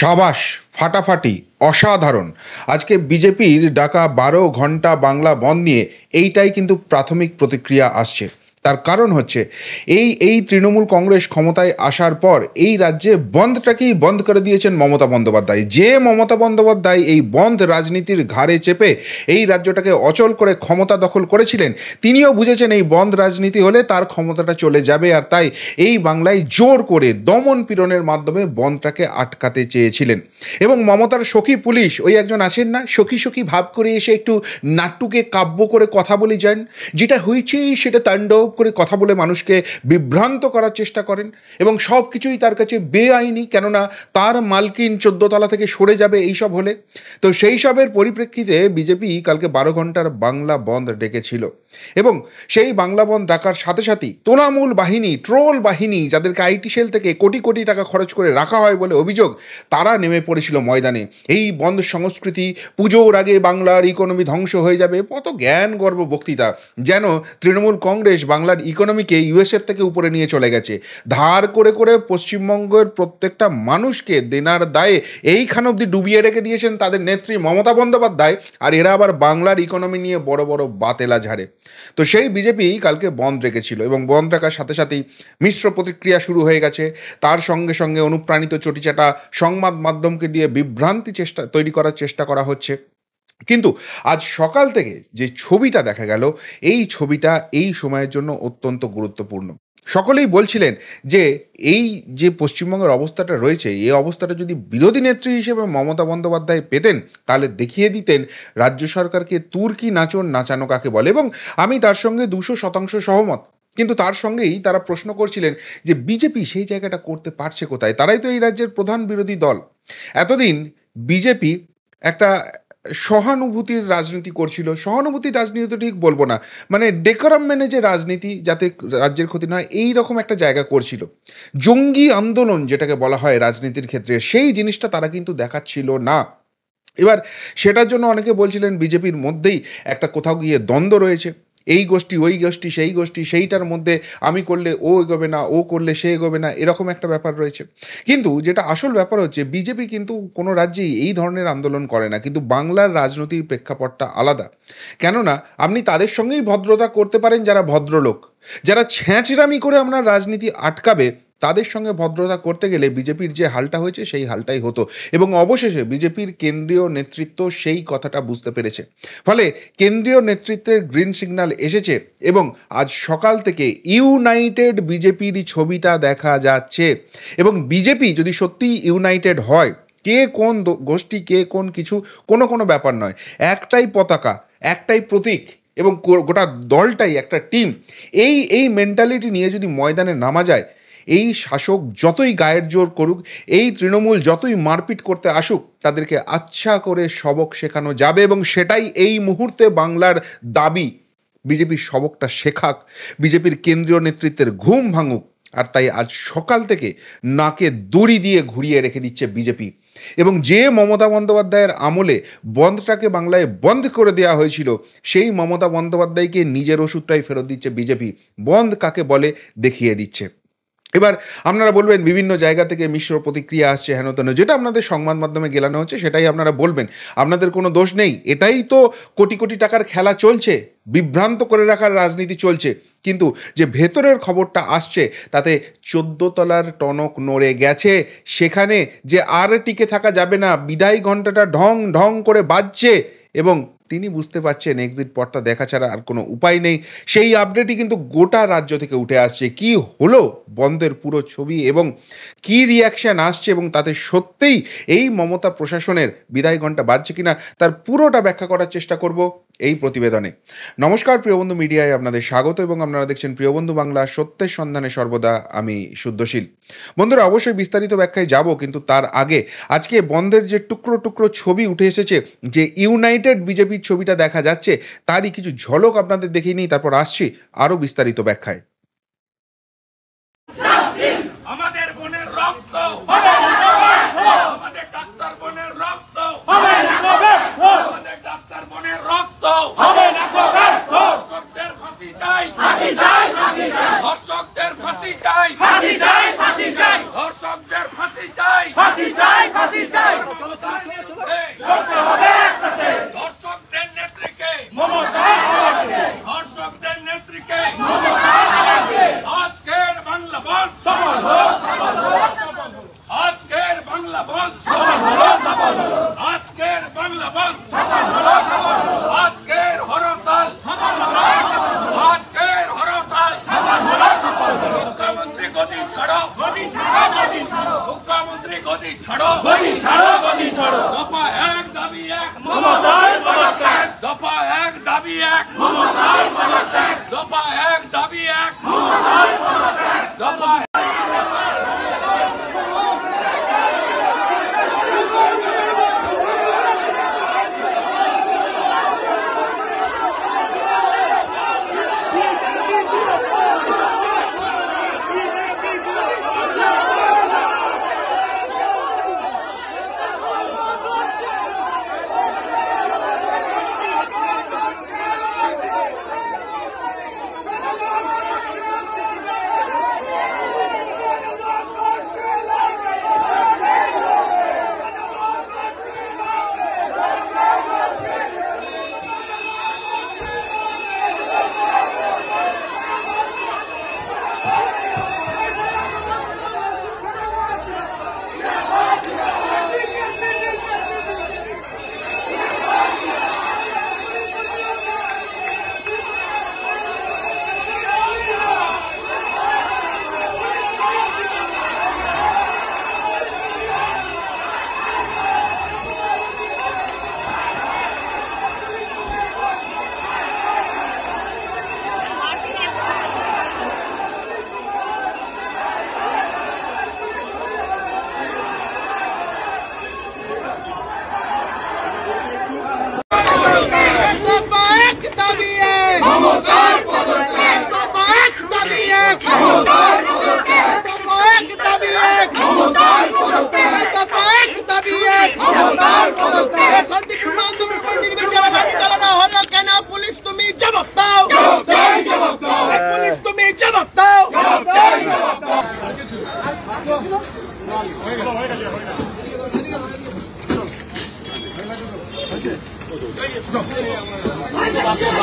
সাবাস ফাটাফাটি অসাধারণ আজকে বিজেপির ডাকা বারো ঘন্টা বাংলা বন্ধ নিয়ে এইটাই কিন্তু প্রাথমিক প্রতিক্রিয়া আসছে তার কারণ হচ্ছে এই এই তৃণমূল কংগ্রেস ক্ষমতায় আসার পর এই রাজ্যে বন্ধটাকেই বন্ধ করে দিয়েছেন মমতা বন্দ্যোপাধ্যায় যে মমতা বন্দ্যোপাধ্যায় এই বন্ধ রাজনীতির ঘাড়ে চেপে এই রাজ্যটাকে অচল করে ক্ষমতা দখল করেছিলেন তিনিও বুঝেছেন এই বন্ধ রাজনীতি হলে তার ক্ষমতাটা চলে যাবে আর তাই এই বাংলায় জোর করে দমন পীড়নের মাধ্যমে বন্ধটাকে আটকাতে চেয়েছিলেন এবং মমতার সখী পুলিশ ওই একজন আসেন না সখী সখী ভাব করে এসে একটু নাটুকে কাব্য করে কথা বলে যান যেটা হয়েছে সেটা তাণ্ডব উদ্ভব করে কথা বলে মানুষকে বিভ্রান্ত করার চেষ্টা করেন এবং সব কিছুই তার কাছে বেআইনি কেননা তার মালকিন চোদ্দতলা থেকে সরে যাবে এইসব হলে তো সেই সবের পরিপ্রেক্ষিতে বিজেপি কালকে বারো ঘন্টার বাংলা বন্ধ ডেকেছিল এবং সেই বাংলাবন ডাকার সাথে সাথেই তোলামূল বাহিনী ট্রোল বাহিনী যাদেরকে আইটি সেল থেকে কোটি কোটি টাকা খরচ করে রাখা হয় বলে অভিযোগ তারা নেমে পড়েছিল ময়দানে এই বন্ধ সংস্কৃতি পুজোর আগে বাংলার ইকোনমি ধ্বংস হয়ে যাবে কত জ্ঞান গর্ব বক্তৃতা যেন তৃণমূল কংগ্রেস বাংলার ইকোনমিকে ইউএসএর থেকে উপরে নিয়ে চলে গেছে ধার করে করে পশ্চিমবঙ্গের প্রত্যেকটা মানুষকে দেনার দায়ে এইখান অব্দি ডুবিয়ে রেখে দিয়েছেন তাদের নেত্রী মমতা বন্দ্যোপাধ্যায় আর এরা আবার বাংলার ইকোনমি নিয়ে বড় বড় বাতেলা ঝাড়ে তো সেই বিজেপি কালকে বন্ধ রেখেছিল এবং বন্ধ রাখার সাথে সাথেই মিশ্র প্রতিক্রিয়া শুরু হয়ে গেছে তার সঙ্গে সঙ্গে অনুপ্রাণিত চটিচাটা সংবাদ মাধ্যমকে দিয়ে বিভ্রান্তি চেষ্টা তৈরি করার চেষ্টা করা হচ্ছে কিন্তু আজ সকাল থেকে যে ছবিটা দেখা গেল এই ছবিটা এই সময়ের জন্য অত্যন্ত গুরুত্বপূর্ণ সকলেই বলছিলেন যে এই যে পশ্চিমবঙ্গের অবস্থাটা রয়েছে এই অবস্থাটা যদি বিরোধী নেত্রী হিসেবে মমতা বন্দ্যোপাধ্যায় পেতেন তাহলে দেখিয়ে দিতেন রাজ্য সরকারকে তুর্কি নাচন নাচানো কাকে বলে এবং আমি তার সঙ্গে দুশো শতাংশ সহমত কিন্তু তার সঙ্গেই তারা প্রশ্ন করছিলেন যে বিজেপি সেই জায়গাটা করতে পারছে কোথায় তারাই তো এই রাজ্যের প্রধান বিরোধী দল এতদিন বিজেপি একটা সহানুভূতির রাজনীতি করছিল সহানুভূতির রাজনীতি তো ঠিক বলবো না মানে ডেকোরাম মেনে যে রাজনীতি যাতে রাজ্যের ক্ষতি নয় এই রকম একটা জায়গা করছিল জঙ্গি আন্দোলন যেটাকে বলা হয় রাজনীতির ক্ষেত্রে সেই জিনিসটা তারা কিন্তু দেখাচ্ছিল না এবার সেটার জন্য অনেকে বলছিলেন বিজেপির মধ্যেই একটা কোথাও গিয়ে দ্বন্দ্ব রয়েছে এই গোষ্ঠী ওই গোষ্ঠী সেই গোষ্ঠী সেইটার মধ্যে আমি করলে ও এগোবে না ও করলে সে এগোবে না এরকম একটা ব্যাপার রয়েছে কিন্তু যেটা আসল ব্যাপার হচ্ছে বিজেপি কিন্তু কোনো রাজ্যেই এই ধরনের আন্দোলন করে না কিন্তু বাংলার রাজনৈতিক প্রেক্ষাপটটা আলাদা কেননা আপনি তাদের সঙ্গেই ভদ্রতা করতে পারেন যারা ভদ্রলোক যারা ছ্যাঁচড়ামি করে আপনার রাজনীতি আটকাবে তাদের সঙ্গে ভদ্রতা করতে গেলে বিজেপির যে হালটা হয়েছে সেই হালটাই হতো এবং অবশেষে বিজেপির কেন্দ্রীয় নেতৃত্ব সেই কথাটা বুঝতে পেরেছে ফলে কেন্দ্রীয় নেতৃত্বের গ্রিন সিগন্যাল এসেছে এবং আজ সকাল থেকে ইউনাইটেড বিজেপির ছবিটা দেখা যাচ্ছে এবং বিজেপি যদি সত্যিই ইউনাইটেড হয় কে কোন গোষ্ঠী কে কোন কিছু কোনো কোনো ব্যাপার নয় একটাই পতাকা একটাই প্রতীক এবং গোটা দলটাই একটা টিম এই এই মেন্টালিটি নিয়ে যদি ময়দানে নামা যায় এই শাসক যতই গায়ের জোর করুক এই তৃণমূল যতই মারপিট করতে আসুক তাদেরকে আচ্ছা করে সবক শেখানো যাবে এবং সেটাই এই মুহূর্তে বাংলার দাবি বিজেপির সবকটা শেখাক বিজেপির কেন্দ্রীয় নেতৃত্বের ঘুম ভাঙুক আর তাই আজ সকাল থেকে নাকে দড়ি দিয়ে ঘুরিয়ে রেখে দিচ্ছে বিজেপি এবং যে মমতা বন্দ্যোপাধ্যায়ের আমলে বন্ধটাকে বাংলায় বন্ধ করে দেওয়া হয়েছিল সেই মমতা বন্দ্যোপাধ্যায়কে নিজের ওষুধটাই ফেরত দিচ্ছে বিজেপি বন্ধ কাকে বলে দেখিয়ে দিচ্ছে এবার আপনারা বলবেন বিভিন্ন জায়গা থেকে মিশ্র প্রতিক্রিয়া আসছে হেন তেন যেটা আপনাদের সংবাদ মাধ্যমে গেলানো হচ্ছে সেটাই আপনারা বলবেন আপনাদের কোনো দোষ নেই এটাই তো কোটি কোটি টাকার খেলা চলছে বিভ্রান্ত করে রাখার রাজনীতি চলছে কিন্তু যে ভেতরের খবরটা আসছে তাতে তলার টনক নড়ে গেছে সেখানে যে আর টিকে থাকা যাবে না বিদায় ঘণ্টাটা ঢং ঢং করে বাজছে এবং তিনি বুঝতে পারছেন এক্সিট পথটা দেখা ছাড়া আর কোনো উপায় নেই সেই আপডেটই কিন্তু গোটা রাজ্য থেকে উঠে আসছে কি হলো বন্ধের পুরো ছবি এবং কি রিয়াকশান আসছে এবং তাতে সত্যিই এই মমতা প্রশাসনের বিদায় ঘণ্টা বাজছে কিনা তার পুরোটা ব্যাখ্যা করার চেষ্টা করব এই প্রতিবেদনে নমস্কার প্রিয় বন্ধু মিডিয়ায় আপনাদের স্বাগত এবং আপনারা দেখছেন প্রিয় বন্ধু বাংলা সত্যের সন্ধানে সর্বদা আমি শুদ্ধশীল বন্ধুরা অবশ্যই বিস্তারিত ব্যাখ্যায় যাব কিন্তু তার আগে আজকে বন্ধের যে টুকরো টুকরো ছবি উঠে এসেছে যে ইউনাইটেড বিজেপির ছবিটা দেখা যাচ্ছে তারই কিছু ঝলক আপনাদের দেখিয়ে নিই তারপর আসছি আরও বিস্তারিত ব্যাখ্যায় ফাঁসি চাই ফাঁসি চাই লড়তে হবে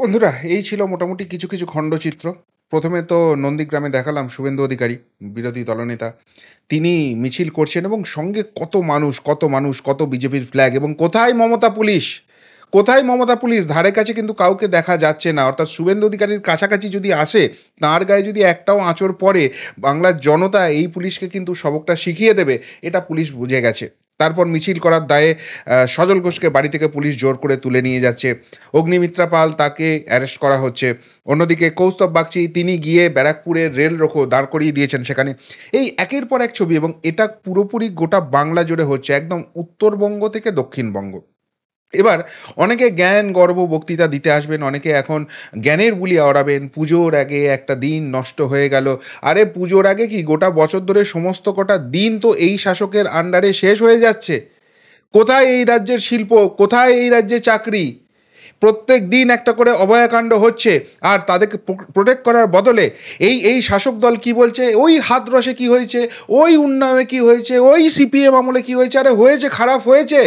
বন্ধুরা এই ছিল মোটামুটি কিছু কিছু খণ্ডচিত্র প্রথমে তো নন্দীগ্রামে দেখালাম শুভেন্দু অধিকারী বিরোধী দলনেতা তিনি মিছিল করছেন এবং সঙ্গে কত মানুষ কত মানুষ কত বিজেপির ফ্ল্যাগ এবং কোথায় মমতা পুলিশ কোথায় মমতা পুলিশ ধারে কাছে কিন্তু কাউকে দেখা যাচ্ছে না অর্থাৎ শুভেন্দু অধিকারীর কাছাকাছি যদি আসে তার গায়ে যদি একটাও আঁচড় পড়ে বাংলার জনতা এই পুলিশকে কিন্তু সবকটা শিখিয়ে দেবে এটা পুলিশ বুঝে গেছে তারপর মিছিল করার দায়ে সজল ঘোষকে বাড়ি থেকে পুলিশ জোর করে তুলে নিয়ে যাচ্ছে অগ্নিমিত্রা পাল তাকে অ্যারেস্ট করা হচ্ছে অন্যদিকে কৌস্তব বাগচি তিনি গিয়ে ব্যারাকপুরের রেল রোখো দাঁড় করিয়ে দিয়েছেন সেখানে এই একের পর এক ছবি এবং এটা পুরোপুরি গোটা বাংলা জুড়ে হচ্ছে একদম উত্তরবঙ্গ থেকে দক্ষিণবঙ্গ এবার অনেকে জ্ঞান গর্ব বক্তৃতা দিতে আসবেন অনেকে এখন জ্ঞানের বুলি আওড়াবেন পুজোর আগে একটা দিন নষ্ট হয়ে গেল আরে পুজোর আগে কি গোটা বছর ধরে সমস্ত কটা দিন তো এই শাসকের আন্ডারে শেষ হয়ে যাচ্ছে কোথায় এই রাজ্যের শিল্প কোথায় এই রাজ্যে চাকরি প্রত্যেক দিন একটা করে অভয়াকাণ্ড হচ্ছে আর তাদেরকে প্রোটেক্ট করার বদলে এই এই শাসক দল কি বলছে ওই হাত রসে কী হয়েছে ওই উন্নয়নে কি হয়েছে ওই সিপিএম আমলে কি হয়েছে আরে হয়েছে খারাপ হয়েছে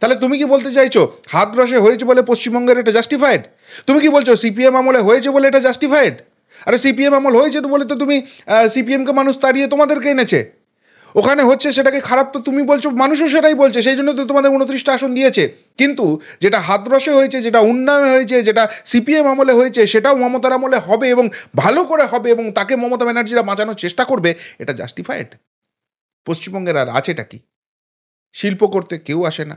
তাহলে তুমি কি বলতে চাইছো হাত রসে হয়েছে বলে পশ্চিমবঙ্গের এটা জাস্টিফাইড তুমি কি বলছো সিপিএম আমলে হয়েছে বলে এটা জাস্টিফাইড আরে সিপিএম আমল হয়েছে তো বলে তো তুমি সিপিএমকে মানুষ তাড়িয়ে তোমাদেরকে এনেছে ওখানে হচ্ছে সেটাকে খারাপ তো তুমি বলছো মানুষও সেটাই বলছে সেই জন্য তো তোমাদের উনত্রিশটা আসন দিয়েছে কিন্তু যেটা হাতরসে হয়েছে যেটা উন্নয়নে হয়েছে যেটা সিপিএম আমলে হয়েছে সেটাও মমতার আমলে হবে এবং ভালো করে হবে এবং তাকে মমতা ব্যানার্জিরা বাঁচানোর চেষ্টা করবে এটা জাস্টিফাইড পশ্চিমবঙ্গের আর আছেটা কি শিল্প করতে কেউ আসে না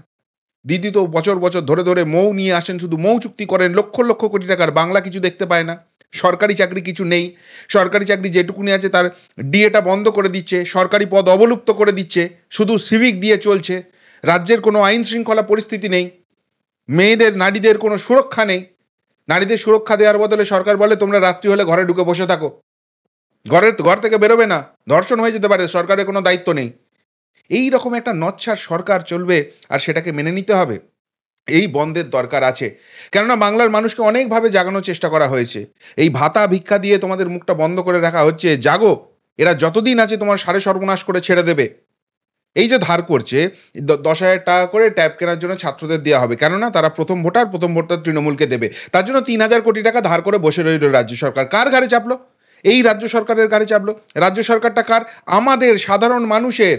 দিদি তো বছর বছর ধরে ধরে মৌ নিয়ে আসেন শুধু মৌ চুক্তি করেন লক্ষ লক্ষ কোটি টাকার বাংলা কিছু দেখতে পায় না সরকারি চাকরি কিছু নেই সরকারি চাকরি যেটুকুনি আছে তার ডিএটা বন্ধ করে দিচ্ছে সরকারি পদ অবলুপ্ত করে দিচ্ছে শুধু সিভিক দিয়ে চলছে রাজ্যের কোনো আইন শৃঙ্খলা পরিস্থিতি নেই মেয়েদের নারীদের কোনো সুরক্ষা নেই নারীদের সুরক্ষা দেওয়ার বদলে সরকার বলে তোমরা রাত্রি হলে ঘরে ঢুকে বসে থাকো ঘরের ঘর থেকে বেরোবে না ধর্ষণ হয়ে যেতে পারে সরকারের কোনো দায়িত্ব নেই এই রকম একটা নচ্ছার সরকার চলবে আর সেটাকে মেনে নিতে হবে এই বন্ধের দরকার আছে কেননা বাংলার মানুষকে অনেকভাবে জাগানোর চেষ্টা করা হয়েছে এই ভাতা ভিক্ষা দিয়ে তোমাদের মুখটা বন্ধ করে রাখা হচ্ছে জাগো এরা যতদিন আছে তোমার সাড়ে সর্বনাশ করে ছেড়ে দেবে এই যে ধার করছে দশ হাজার টাকা করে ট্যাব কেনার জন্য ছাত্রদের দেওয়া হবে কেননা তারা প্রথম ভোটার প্রথম ভোটার তৃণমূলকে দেবে তার জন্য তিন হাজার কোটি টাকা ধার করে বসে রইল রাজ্য সরকার কার ঘাড়ে চাপলো এই রাজ্য সরকারের ঘাড়ে চাপলো রাজ্য সরকারটা কার আমাদের সাধারণ মানুষের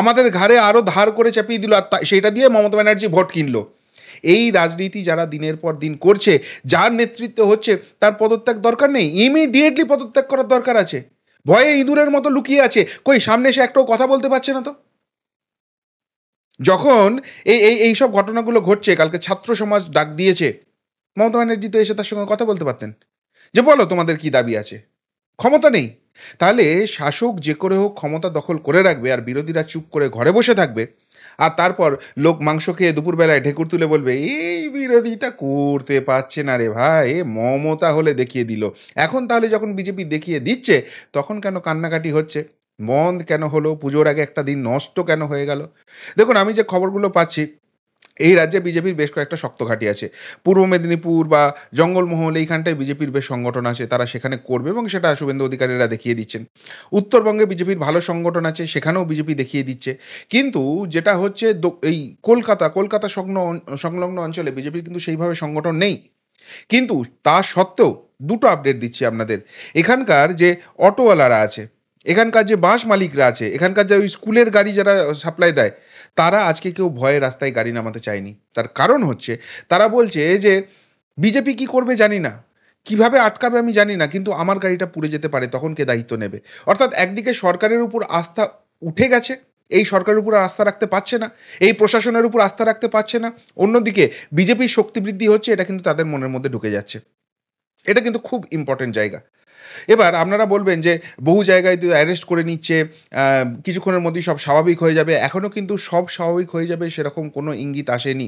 আমাদের ঘাড়ে আরও ধার করে চাপিয়ে দিল আর সেটা দিয়ে মমতা ব্যানার্জি ভোট কিনলো এই রাজনীতি যারা দিনের পর দিন করছে যার নেতৃত্ব হচ্ছে তার পদত্যাগ দরকার নেই ইমিডিয়েটলি পদত্যাগ করার দরকার আছে ভয়ে ইঁদুরের মতো লুকিয়ে আছে কই সামনে এসে একটাও কথা বলতে পারছে না তো যখন এই এই এইসব ঘটনাগুলো ঘটছে কালকে ছাত্র সমাজ ডাক দিয়েছে মমতা ব্যানার্জি তো এসে তার সঙ্গে কথা বলতে পারতেন যে বলো তোমাদের কি দাবি আছে ক্ষমতা নেই তাহলে শাসক যে করে হোক ক্ষমতা দখল করে রাখবে আর বিরোধীরা চুপ করে ঘরে বসে থাকবে আর তারপর লোক মাংস খেয়ে দুপুরবেলায় ঢেকুর তুলে বলবে এই বিরোধিতা করতে পারছে না রে ভাই মমতা হলে দেখিয়ে দিল এখন তাহলে যখন বিজেপি দেখিয়ে দিচ্ছে তখন কেন কান্নাকাটি হচ্ছে মন্দ কেন হলো পুজোর আগে একটা দিন নষ্ট কেন হয়ে গেল দেখুন আমি যে খবরগুলো পাচ্ছি এই রাজ্যে বিজেপির বেশ কয়েকটা শক্ত ঘাঁটি আছে পূর্ব মেদিনীপুর বা জঙ্গলমহল এইখানটায় বিজেপির বেশ সংগঠন আছে তারা সেখানে করবে এবং সেটা শুভেন্দু অধিকারীরা দেখিয়ে দিচ্ছেন উত্তরবঙ্গে বিজেপির ভালো সংগঠন আছে সেখানেও বিজেপি দেখিয়ে দিচ্ছে কিন্তু যেটা হচ্ছে এই কলকাতা কলকাতা সংগ্ন সংলগ্ন অঞ্চলে বিজেপির কিন্তু সেইভাবে সংগঠন নেই কিন্তু তা সত্ত্বেও দুটো আপডেট দিচ্ছি আপনাদের এখানকার যে অটোওয়ালারা আছে এখানকার যে বাস মালিকরা আছে এখানকার যে ওই স্কুলের গাড়ি যারা সাপ্লাই দেয় তারা আজকে কেউ ভয়ে রাস্তায় গাড়ি নামাতে চায়নি তার কারণ হচ্ছে তারা বলছে যে বিজেপি কি করবে জানি না কিভাবে আটকাবে আমি জানি না কিন্তু আমার গাড়িটা পুড়ে যেতে পারে তখন কে দায়িত্ব নেবে অর্থাৎ একদিকে সরকারের উপর আস্থা উঠে গেছে এই সরকারের উপর আস্থা রাখতে পারছে না এই প্রশাসনের উপর আস্থা রাখতে পারছে না অন্যদিকে বিজেপির শক্তি বৃদ্ধি হচ্ছে এটা কিন্তু তাদের মনের মধ্যে ঢুকে যাচ্ছে এটা কিন্তু খুব ইম্পর্টেন্ট জায়গা এবার আপনারা বলবেন যে বহু জায়গায় তো অ্যারেস্ট করে নিচ্ছে কিছুক্ষণের মধ্যেই সব স্বাভাবিক হয়ে যাবে এখনও কিন্তু সব স্বাভাবিক হয়ে যাবে সেরকম কোনো ইঙ্গিত আসেনি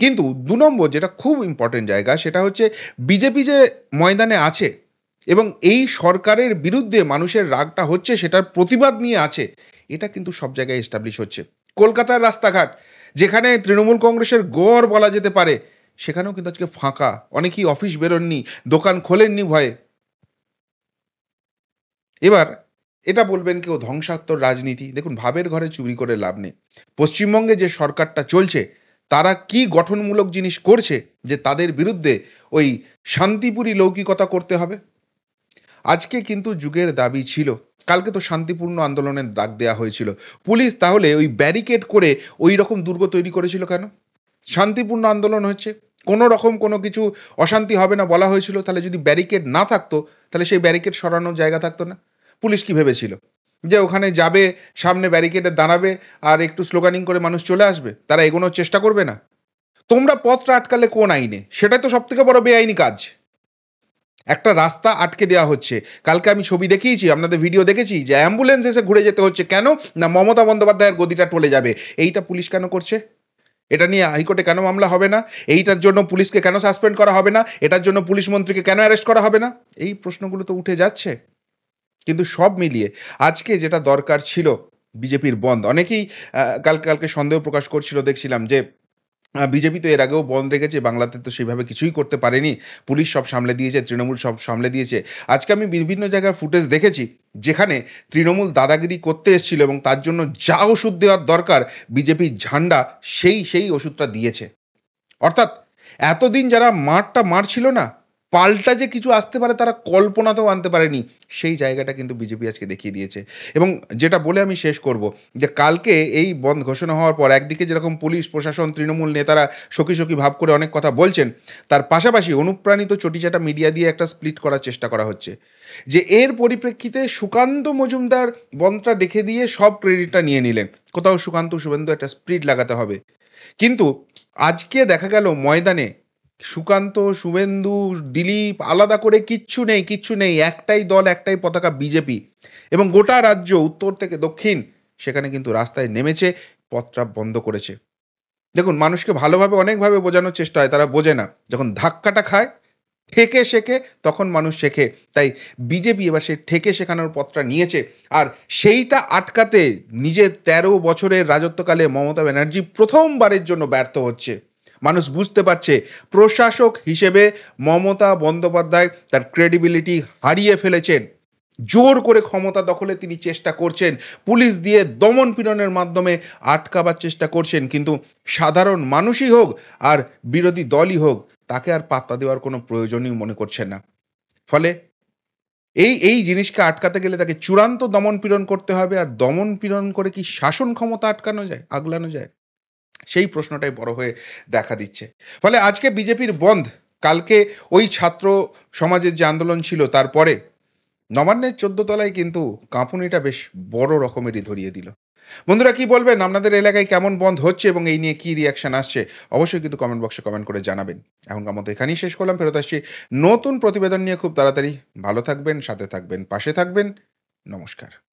কিন্তু দু নম্বর যেটা খুব ইম্পর্টেন্ট জায়গা সেটা হচ্ছে বিজেপি যে ময়দানে আছে এবং এই সরকারের বিরুদ্ধে মানুষের রাগটা হচ্ছে সেটার প্রতিবাদ নিয়ে আছে এটা কিন্তু সব জায়গায় এস্টাবলিশ হচ্ছে কলকাতার রাস্তাঘাট যেখানে তৃণমূল কংগ্রেসের গড় বলা যেতে পারে সেখানেও কিন্তু আজকে ফাঁকা অনেকেই অফিস বেরোননি দোকান খোলেননি ভয়ে এবার এটা বলবেন কেউ ধ্বংসাত্মক রাজনীতি দেখুন ভাবের ঘরে চুরি করে লাভ নেই পশ্চিমবঙ্গে যে সরকারটা চলছে তারা কি গঠনমূলক জিনিস করছে যে তাদের বিরুদ্ধে ওই শান্তিপুরী লৌকিকতা করতে হবে আজকে কিন্তু যুগের দাবি ছিল কালকে তো শান্তিপূর্ণ আন্দোলনের ডাক দেওয়া হয়েছিল পুলিশ তাহলে ওই ব্যারিকেড করে ওই রকম দুর্গ তৈরি করেছিল কেন শান্তিপূর্ণ আন্দোলন হচ্ছে কোনো রকম কোনো কিছু অশান্তি হবে না বলা হয়েছিল তাহলে যদি ব্যারিকেড না থাকতো তাহলে সেই ব্যারিকেড সরানোর জায়গা থাকতো না পুলিশ কি ভেবেছিল যে ওখানে যাবে সামনে ব্যারিকেডে দাঁড়াবে আর একটু স্লোগানিং করে মানুষ চলে আসবে তারা এগোনোর চেষ্টা করবে না তোমরা পথটা আটকালে কোন আইনে সেটাই তো সবথেকে বড় বেআইনি কাজ একটা রাস্তা আটকে দেওয়া হচ্ছে কালকে আমি ছবি দেখিয়েছি আপনাদের ভিডিও দেখেছি যে অ্যাম্বুলেন্স এসে ঘুরে যেতে হচ্ছে কেন না মমতা বন্দ্যোপাধ্যায়ের গদিটা টলে যাবে এইটা পুলিশ কেন করছে এটা নিয়ে হাইকোর্টে কেন মামলা হবে না এইটার জন্য পুলিশকে কেন সাসপেন্ড করা হবে না এটার জন্য পুলিশ মন্ত্রীকে কেন অ্যারেস্ট করা হবে না এই প্রশ্নগুলো তো উঠে যাচ্ছে কিন্তু সব মিলিয়ে আজকে যেটা দরকার ছিল বিজেপির বন্ধ অনেকেই কালকে কালকে সন্দেহ প্রকাশ করছিল দেখছিলাম যে বিজেপি তো এর আগেও বন্ধ রেখেছে বাংলাতে তো সেইভাবে কিছুই করতে পারেনি পুলিশ সব সামলে দিয়েছে তৃণমূল সব সামলে দিয়েছে আজকে আমি বিভিন্ন জায়গার ফুটেজ দেখেছি যেখানে তৃণমূল দাদাগিরি করতে এসেছিল এবং তার জন্য যা ওষুধ দেওয়ার দরকার বিজেপির ঝান্ডা সেই সেই ওষুধটা দিয়েছে অর্থাৎ এতদিন যারা মারটা মারছিল না পাল্টা যে কিছু আসতে পারে তারা কল্পনাতেও আনতে পারেনি সেই জায়গাটা কিন্তু বিজেপি আজকে দেখিয়ে দিয়েছে এবং যেটা বলে আমি শেষ করব যে কালকে এই বন্ধ ঘোষণা হওয়ার পর একদিকে যেরকম পুলিশ প্রশাসন তৃণমূল নেতারা সখী সখী ভাব করে অনেক কথা বলছেন তার পাশাপাশি অনুপ্রাণিত চটিচাটা মিডিয়া দিয়ে একটা স্প্লিট করার চেষ্টা করা হচ্ছে যে এর পরিপ্রেক্ষিতে সুকান্ত মজুমদার বন্ধটা দেখে দিয়ে সব ক্রেডিটটা নিয়ে নিলেন কোথাও সুকান্ত শুভেন্দু একটা স্প্লিট লাগাতে হবে কিন্তু আজকে দেখা গেল ময়দানে সুকান্ত শুভেন্দু দিলীপ আলাদা করে কিচ্ছু নেই কিচ্ছু নেই একটাই দল একটাই পতাকা বিজেপি এবং গোটা রাজ্য উত্তর থেকে দক্ষিণ সেখানে কিন্তু রাস্তায় নেমেছে পথটা বন্ধ করেছে দেখুন মানুষকে ভালোভাবে অনেকভাবে বোঝানোর চেষ্টা হয় তারা বোঝে না যখন ধাক্কাটা খায় ঠেকে শেখে তখন মানুষ শেখে তাই বিজেপি এবার সে ঠেকে শেখানোর পথটা নিয়েছে আর সেইটা আটকাতে নিজের তেরো বছরের রাজত্বকালে মমতা ব্যানার্জি প্রথমবারের জন্য ব্যর্থ হচ্ছে মানুষ বুঝতে পারছে প্রশাসক হিসেবে মমতা বন্দ্যোপাধ্যায় তার ক্রেডিবিলিটি হারিয়ে ফেলেছেন জোর করে ক্ষমতা দখলে তিনি চেষ্টা করছেন পুলিশ দিয়ে দমন পীড়নের মাধ্যমে আটকাবার চেষ্টা করছেন কিন্তু সাধারণ মানুষই হোক আর বিরোধী দলই হোক তাকে আর পাত্তা দেওয়ার কোনো প্রয়োজনই মনে করছেন না ফলে এই এই জিনিসকে আটকাতে গেলে তাকে চূড়ান্ত দমন পীড়ন করতে হবে আর দমন পীড়ন করে কি শাসন ক্ষমতা আটকানো যায় আগলানো যায় সেই প্রশ্নটাই বড় হয়ে দেখা দিচ্ছে ফলে আজকে বিজেপির বন্ধ কালকে ওই ছাত্র সমাজের যে আন্দোলন ছিল তারপরে নবান্নের তলায় কিন্তু কাঁপুনিটা বেশ বড় রকমেরই ধরিয়ে দিল বন্ধুরা কি বলবেন আপনাদের এলাকায় কেমন বন্ধ হচ্ছে এবং এই নিয়ে কি রিয়াকশন আসছে অবশ্যই কিন্তু কমেন্ট বক্সে কমেন্ট করে জানাবেন এখনকার মতো এখানেই শেষ করলাম ফেরত আসছি নতুন প্রতিবেদন নিয়ে খুব তাড়াতাড়ি ভালো থাকবেন সাথে থাকবেন পাশে থাকবেন নমস্কার